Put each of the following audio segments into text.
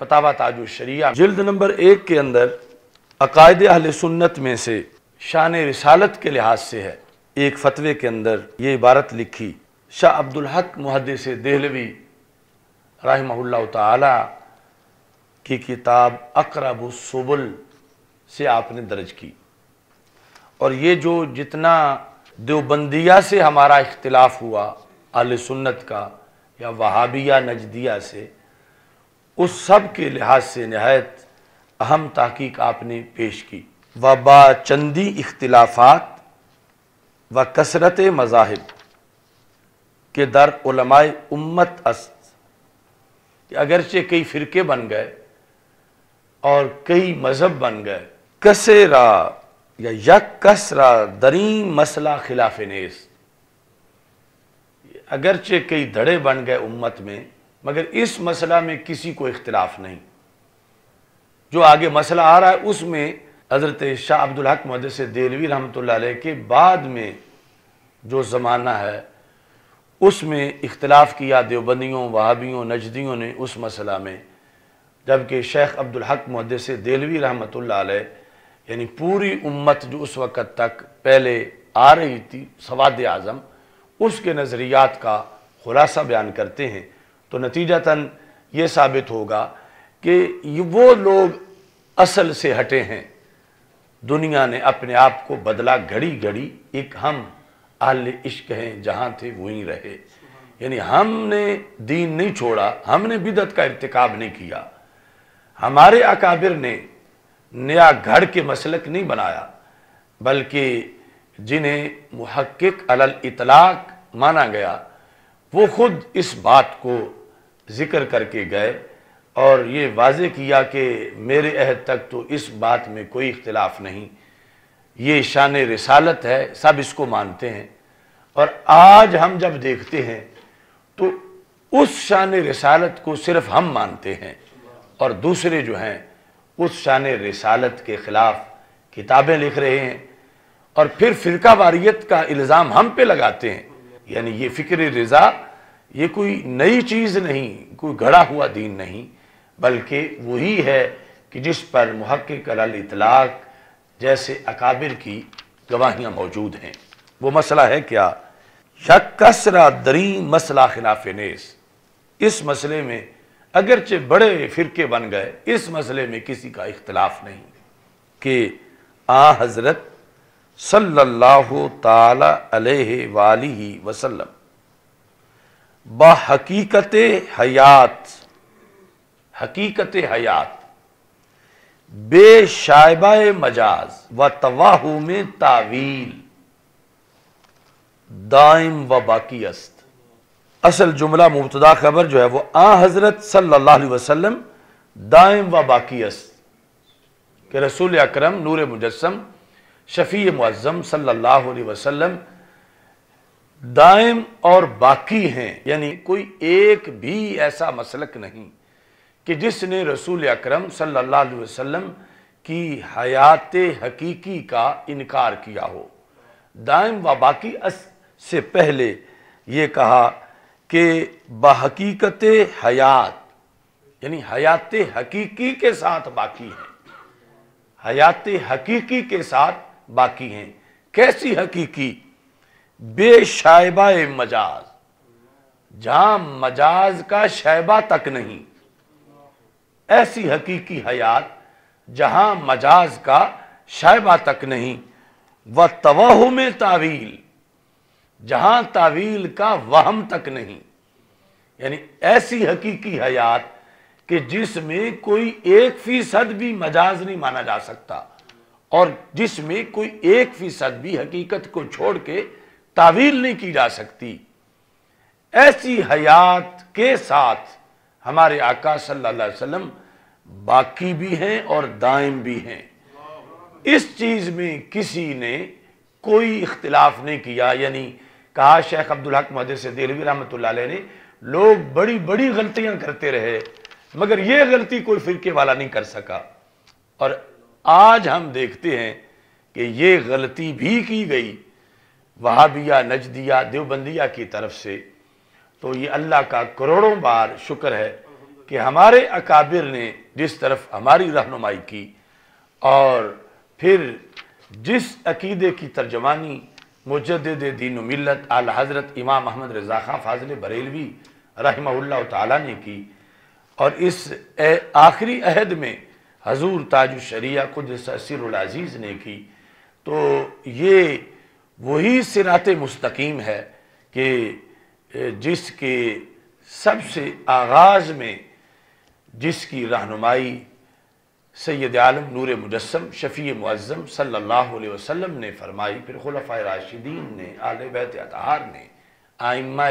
फतावा ताजु शरिया जल्द नंबर एक के अंदर अकायद अहल सुन्नत में से शान रसालत के लिहाज से है एक फतवे के अंदर ये इबारत लिखी शाह अब्दुल हक मुहदस दहलवी राहमल्ला की किताब अकरब से आपने दर्ज की और ये जो जितना देवबंदिया से हमारा इख्तलाफ हुआ अल सुन्नत का या वहाबिया नजदिया से उस सब के लिहाज से नहायत अहम तहकीक आपने पेश की व बा चंदी इख्तलाफात व कसरत मजाहब के दर उलमाए उम्मत अस्त कि अगरचे कई फ़िरके बन गए और कई मज़हब बन गए कसेरा या यक कसरा दरी मसला खिलाफ नेस अगरचे कई धड़े बन गए उम्मत में मगर इस मसला में किसी को इख्तलाफ नहीं जो आगे मसला आ रहा है उसमें हज़रत शाह अब्दुल हक मदस देलवी रहमत के बाद में जो ज़माना है उसमें इख्तलाफ किया देवबंदियों वहाबियों नजदियों ने उस मसला में जबकि शेख अब्दुल हक मदस देलवी रहमत यानी पूरी उम्मत जो उस वक़्त तक पहले आ रही थी सवाद आज़म उसके नज़रियात का खुलासा बयान करते हैं तो नतीजतन ये साबित होगा कि वो लोग असल से हटे हैं दुनिया ने अपने आप को बदला घड़ी घड़ी एक हम अहल इश्क हैं जहाँ थे वहीं रहे यानी हमने दीन नहीं छोड़ा हमने बिदत का इरतकब नहीं किया हमारे अकाबिर ने नया घर के मसलक नहीं बनाया बल्कि जिन्हें महक्क अल इतलाक माना गया वो खुद इस बात को ज़िक्र करके गए और ये वाज किया कि मेरे अहद तक तो इस बात में कोई इख्तलाफ नहीं ये शान रसालत है सब इसको मानते हैं और आज हम जब देखते हैं तो उस शान रसालत को सिर्फ हम मानते हैं और दूसरे जो हैं उस शान रसालत के ख़िलाफ़ किताबें लिख रहे हैं और फिर फिरका वारियत का इल्ज़ाम हम पे लगाते हैं यानी ये फ़िक्र रज़ा ये कोई नई चीज़ नहीं कोई घड़ा हुआ दीन नहीं बल्कि वही है कि जिस पर महक्क अल इतलाक जैसे अकाबिर की गवाहियाँ मौजूद हैं वो मसला है क्या शकसरा दरी मसला खिलाफ नेस इस मसले में अगरचे बड़े फ़िरके बन गए इस मसले में किसी का इख्तलाफ नहीं कि आ हज़रत सल्लल्लाहु ताला अलैहि वसल्लम ब हकीकत हयात हकीकत हयात बेशाइबा मजाज व तवाह में तावील दाइम व बाकी अस्त असल जुमला मुबतदा खबर जो है वो आ हजरत सल्लल्लाहु अलैहि वसल्लम दाइम व बाकी अस्त के रसूल अकरम नूर मुजस्म शफ़ी मुज़म सल्लल्लाहु अलैहि वसल्लम दायम और बाकी हैं यानी कोई एक भी ऐसा मसलक नहीं कि जिसने रसूल अक्रम सल्लाम की हयात हकीकी का इनकार किया हो दायम व बाकी अस से पहले ये कहा कि बहकीकत हयात यानी हयात हकीकी के साथ बाकी हैं हयात हकीकी के साथ बाकी हैं कैसी हकीकी बेशाइबा मजाज जहां मजाज का शैबा तक नहीं ऐसी हकीकी हयात जहां मजाज का शैबा तक नहीं व तवह में तावील जहां तावील का वहम तक नहीं यानी ऐसी हकीकी हयात कि जिसमें कोई एक फीसद भी मजाज नहीं माना जा सकता और जिसमें कोई एक फीसद भी हकीकत को छोड़ के तावील नहीं की जा सकती ऐसी हयात के साथ हमारे आका सल्लल्लाहु अलैहि वसल्लम बाकी भी हैं और दायम भी हैं इस चीज़ में किसी ने कोई इख्तलाफ नहीं किया यानी कहा शेख अब्दुल हक मदद से देलवी रहमत ने लोग बड़ी बड़ी गलतियां करते रहे मगर यह गलती कोई फिरके वाला नहीं कर सका और आज हम देखते हैं कि ये गलती भी की गई वहाबिया नजदिया देवबंदिया की तरफ से तो ये अल्लाह का करोड़ों बार शुक्र है कि हमारे अकाबिर ने जिस तरफ हमारी रहनुमाई की और फिर जिस अकीदे की तर्जमानी मुजद दीन मिलत आल हज़रत इमाम अहमद रजा खां फाजिल बरेलवी रहमल्ला ताला ने की और इस आखिरी अहद में हजूर ताजुशरिया को जैसा ने की तो ये वही सिरात मुस्तकीम है कि जिसके सबसे आगाज़ में जिसकी रहनुमाई सैद आलम नूर मुजस्म शफ़ी मुआज़म सल्लल्लाहु अलैहि वसल्लम ने फरमाई फिर खलफ़ा राशिदीन ने आल बैत अतहार ने आइम्मा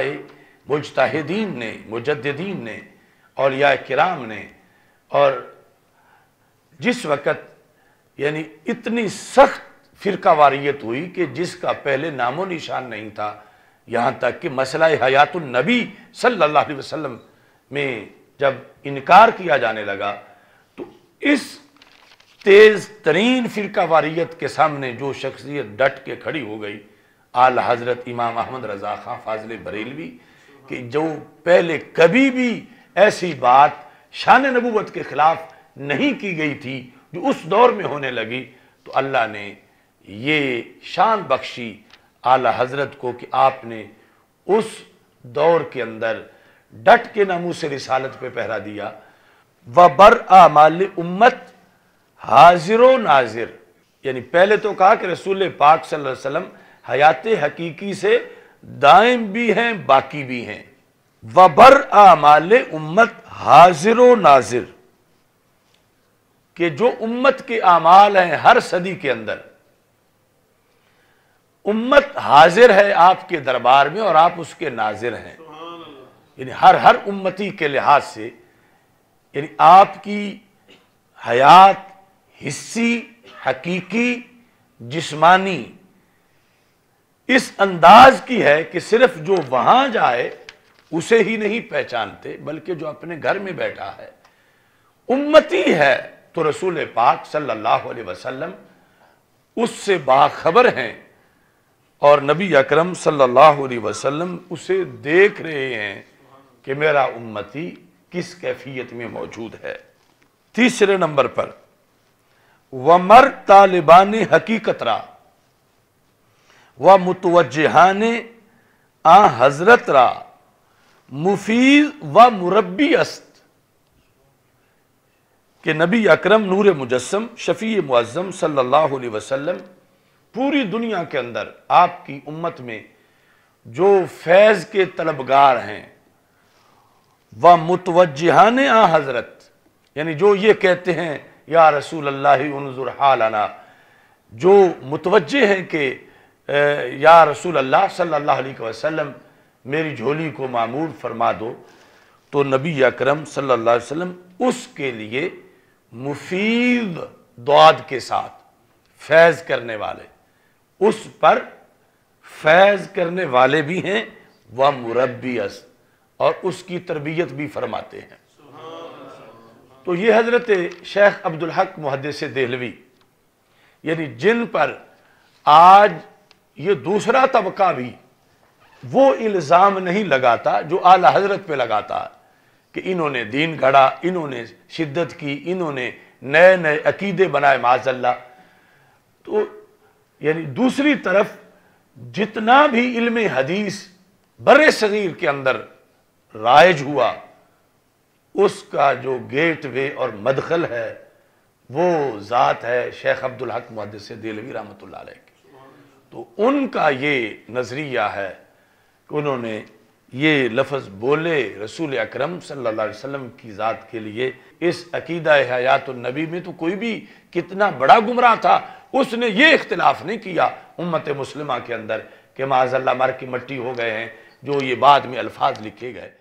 मुजतहदीन ने मुजद्दीन ने औलिया कराम ने और जिस वक़्त यानी इतनी सख्त फ़िरका वारियत हुई कि जिसका पहले नामो निशान नहीं था यहाँ तक कि मसला हयातुलनबी सल्ला वसलम में जब इनकार किया जाने लगा तो इस तेज़ तरीन फ़िरका वारियत के सामने जो शख्सियत डट के खड़ी हो गई आल हज़रत इमाम अहमद रज़ा खां फाजल बरेलवी कि जो पहले कभी भी ऐसी बात शान नबूबत के ख़िलाफ़ नहीं की गई थी जो उस दौर में होने लगी तो अल्लाह ने ये शान बख्शी आला हजरत को कि आपने उस दौर के अंदर डट के नामू से रिसालत पे पहरा दिया व बर आमाल उम्मत हाजिर नाजिर यानी पहले तो कहा कि रसूल पाक सल्लल्लाहु अलैहि वसल्लम हयात हकीकी से दायम भी हैं बाकी भी हैं व बर आमाल उम्मत हाजिर नाजिर के जो उम्मत के आमाल हैं हर सदी के अंदर उम्मत हाजिर है आपके दरबार में और आप उसके नाजिर हैं यानी हर हर उम्मती के लिहाज से यानी आपकी हयात हिस्सी हकीकी जिस्मानी इस अंदाज की है कि सिर्फ जो वहां जाए उसे ही नहीं पहचानते बल्कि जो अपने घर में बैठा है उम्मती है तो रसूल पाक सल्लल्लाहु अलैहि वसल्लम उससे बाखबर हैं और नबी अकरम सल्लल्लाहु अलैहि वसल्लम उसे देख रहे हैं कि मेरा उम्मती किस कैफियत में मौजूद है तीसरे नंबर पर वमर तालिबान हकीकतरा व मुतवजहान आ हजरत रा मुफीज व मुरबी अस्त के नबी अकरम नूर मुजस्म शफ़ी मुआज़म सल्लल्लाहु अलैहि वसल्लम पूरी दुनिया के अंदर आपकी उम्मत में जो फैज़ के तलबगार हैं व मुतवजहान आ हज़रत यानी जो ये कहते हैं या रसूल अल्लाहजुर जो मुतवजह हैं कि या रसूल अल्लाह सल्ला वसम मेरी झोली को मामूल फरमा दो तो नबी अकरम सल्लल्लाहु अलैहि वसल्लम उसके लिए मुफीद दुआद के साथ फैज़ करने वाले उस पर फैज़ करने वाले भी हैं वह मुरबियस और उसकी तरबियत भी फरमाते हैं तो ये हज़रत शेख अब्दुल हक मुहदस देहलवी यानी जिन पर आज ये दूसरा तबका भी वो इल्ज़ाम नहीं लगाता जो आला हजरत पे लगाता कि इन्होंने दीन घड़ा इन्होंने शिद्दत की इन्होंने नए नए अकीदे बनाए माजल्ला तो यानी दूसरी तरफ जितना भी इल्म हदीस बर शरीर के अंदर राइज हुआ उसका जो गेट वे और मदखल है वो ज़ात है शेख अब्दुल हक मुहदस दिलवी रहमत की तो उनका ये नज़रिया है कि उन्होंने ये लफज बोले रसूल अक्रम सम की ज़ात के लिए इस अकीदा हयात नबी में तो कोई भी कितना बड़ा गुमराह था उसने ये इख्तलाफ नहीं किया उम्मत मुसलिमा के अंदर कि माजल्ला मर की मट्टी हो गए हैं जो ये बाद में अल्फाज लिखे गए